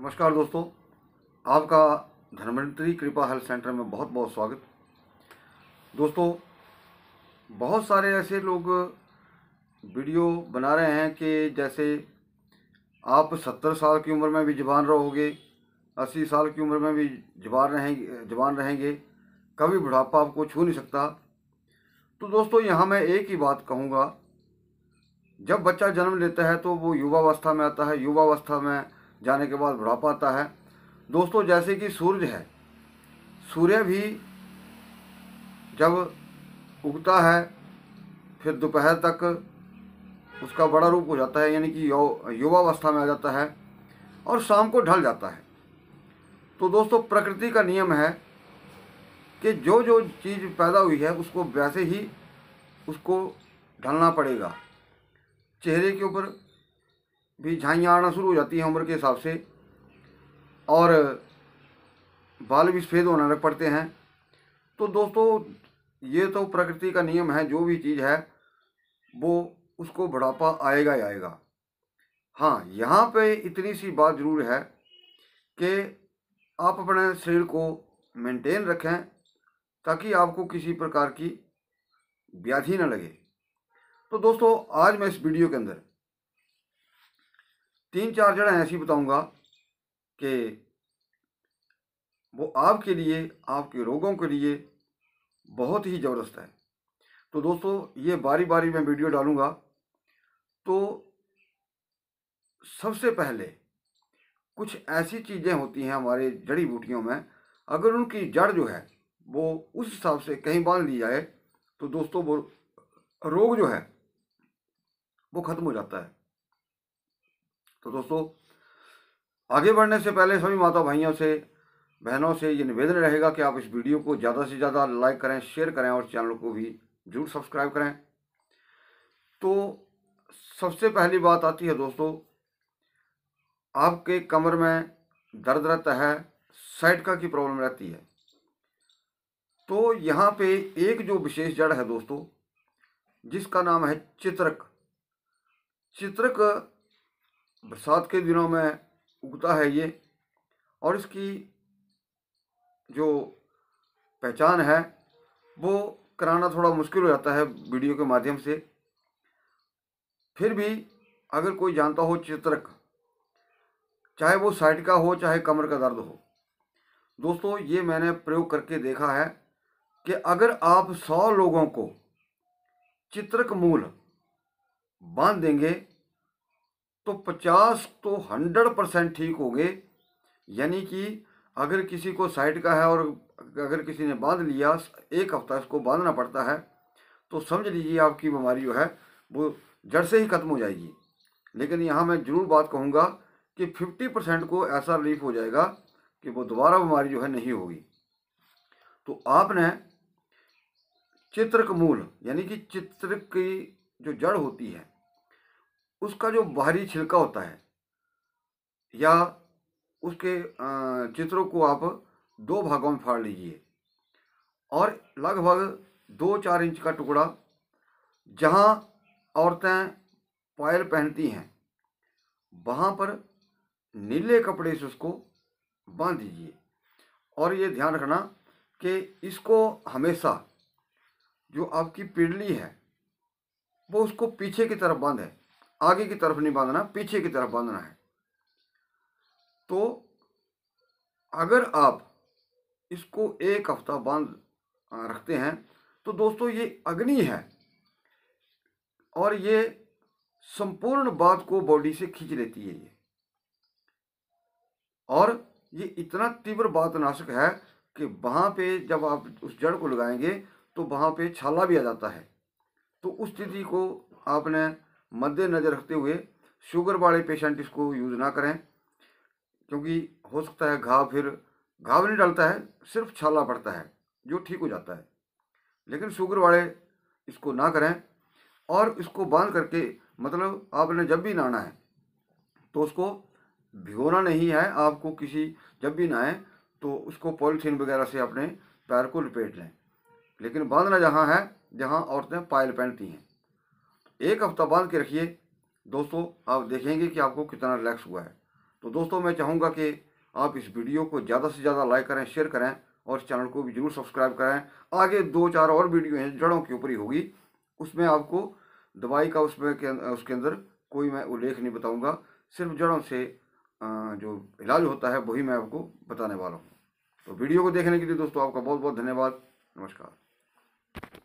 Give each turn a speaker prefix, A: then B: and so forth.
A: नमस्कार दोस्तों आपका धनवंतरी कृपा हेल्थ सेंटर में बहुत बहुत स्वागत दोस्तों बहुत सारे ऐसे लोग वीडियो बना रहे हैं कि जैसे आप सत्तर साल की उम्र में भी जवान रहोगे अस्सी साल की उम्र में भी जवान रहेंगे जवान रहेंगे कभी बुढ़ापा आपको छू नहीं सकता तो दोस्तों यहाँ मैं एक ही बात कहूँगा जब बच्चा जन्म लेता है तो वो युवावस्था में आता है युवावस्था में जाने के बाद बुढ़ापा आता है दोस्तों जैसे कि सूरज है सूर्य भी जब उगता है फिर दोपहर तक उसका बड़ा रूप हो जाता है यानी कि युवावस्था में आ जाता है और शाम को ढल जाता है तो दोस्तों प्रकृति का नियम है कि जो जो चीज़ पैदा हुई है उसको वैसे ही उसको ढलना पड़ेगा चेहरे के ऊपर भी झाइयाँ आना शुरू हो जाती हैं उम्र के हिसाब से और बाल भी सफ़ेद होने लग पड़ते हैं तो दोस्तों ये तो प्रकृति का नियम है जो भी चीज़ है वो उसको बढ़ापा आएगा ही आएगा हाँ यहाँ पे इतनी सी बात ज़रूर है कि आप अपने शरीर को मेंटेन रखें ताकि आपको किसी प्रकार की व्याधि ना लगे तो दोस्तों आज मैं इस वीडियो के अंदर तीन चार जगह ऐसी बताऊंगा कि वो आपके लिए आपके रोगों के लिए बहुत ही ज़बरदस्त है तो दोस्तों ये बारी बारी मैं वीडियो डालूँगा तो सबसे पहले कुछ ऐसी चीज़ें होती हैं हमारे जड़ी बूटियों में अगर उनकी जड़ जो है वो उस हिसाब से कहीं बांध ली जाए तो दोस्तों वो रोग जो है वो ख़त्म हो जाता है तो दोस्तों आगे बढ़ने से पहले सभी माता भाइयों से बहनों से ये निवेदन रहेगा कि आप इस वीडियो को ज़्यादा से ज़्यादा लाइक करें शेयर करें और चैनल को भी जरूर सब्सक्राइब करें तो सबसे पहली बात आती है दोस्तों आपके कमर में दर्द रहता है का की प्रॉब्लम रहती है तो यहाँ पे एक जो विशेष जड़ है दोस्तों जिसका नाम है चित्रक चित्रक बरसात के दिनों में उगता है ये और इसकी जो पहचान है वो कराना थोड़ा मुश्किल हो जाता है वीडियो के माध्यम से फिर भी अगर कोई जानता हो चित्रक चाहे वो साइड का हो चाहे कमर का दर्द हो दोस्तों ये मैंने प्रयोग करके देखा है कि अगर आप सौ लोगों को चित्रक मूल बांध देंगे तो पचास तो हंड्रेड परसेंट ठीक हो गए यानी कि अगर किसी को साइड का है और अगर किसी ने बांध लिया एक हफ्ता इसको बांधना पड़ता है तो समझ लीजिए आपकी बीमारी जो है वो जड़ से ही ख़त्म हो जाएगी लेकिन यहाँ मैं ज़रूर बात कहूँगा कि फिफ्टी परसेंट को ऐसा रिलीफ हो जाएगा कि वो दोबारा बीमारी जो है नहीं होगी तो आपने चित्रक मूल यानी कि चित्र की जो जड़ होती है उसका जो बाहरी छिलका होता है या उसके चित्रों को आप दो भागों में फाड़ लीजिए और लगभग दो चार इंच का टुकड़ा जहाँ औरतें पायल पहनती हैं वहाँ पर नीले कपड़े से उसको बांध दीजिए और ये ध्यान रखना कि इसको हमेशा जो आपकी पिडली है वो उसको पीछे की तरफ बांधे आगे की तरफ नहीं बांधना पीछे की तरफ बांधना है तो अगर आप इसको एक हफ्ता बांध रखते हैं तो दोस्तों ये अग्नि है और ये संपूर्ण बात को बॉडी से खींच लेती है ये और ये इतना तीव्र बात नाशक है कि वहाँ पे जब आप उस जड़ को लगाएंगे तो वहाँ पे छाला भी आ जाता है तो उस स्थिति को आपने मद्देनज़र रखते हुए शुगर वाले पेशेंट इसको यूज़ ना करें क्योंकि हो सकता है घाव फिर घाव नहीं डालता है सिर्फ छाला पड़ता है जो ठीक हो जाता है लेकिन शुगर वाले इसको ना करें और इसको बांध करके मतलब आपने जब भी नहाना है तो उसको भिगोना नहीं है आपको किसी जब भी नहाए तो उसको पॉलीथीन वगैरह से अपने पैर को लपेट लें लेकिन बांधना जहाँ है जहाँ औरतें पायल पहनती हैं एक हफ्ता बांध के रखिए दोस्तों आप देखेंगे कि आपको कितना रिलैक्स हुआ है तो दोस्तों मैं चाहूँगा कि आप इस वीडियो को ज़्यादा से ज़्यादा लाइक करें शेयर करें और चैनल को भी ज़रूर सब्सक्राइब करें आगे दो चार और वीडियो हैं जड़ों के ऊपर ही होगी उसमें आपको दवाई का उसमें के, उसके अंदर कोई मैं उल्लेख नहीं बताऊँगा सिर्फ जड़ों से जो इलाज होता है वही मैं आपको बताने वाला हूँ तो वीडियो को देखने के लिए दोस्तों आपका बहुत बहुत धन्यवाद नमस्कार